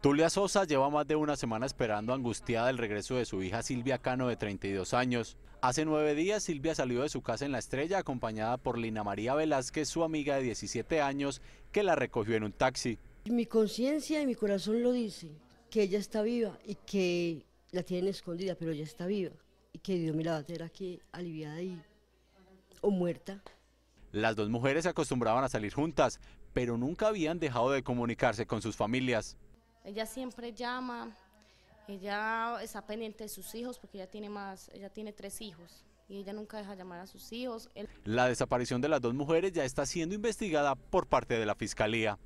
Tulia Sosa lleva más de una semana esperando angustiada el regreso de su hija Silvia Cano de 32 años. Hace nueve días Silvia salió de su casa en La Estrella acompañada por Lina María Velázquez, su amiga de 17 años, que la recogió en un taxi. Mi conciencia y mi corazón lo dicen, que ella está viva y que la tienen escondida, pero ella está viva y que Dios me la va a tener aquí aliviada y, o muerta. Las dos mujeres se acostumbraban a salir juntas, pero nunca habían dejado de comunicarse con sus familias. Ella siempre llama, ella está pendiente de sus hijos porque ella tiene más, ella tiene tres hijos y ella nunca deja llamar a sus hijos. La desaparición de las dos mujeres ya está siendo investigada por parte de la fiscalía.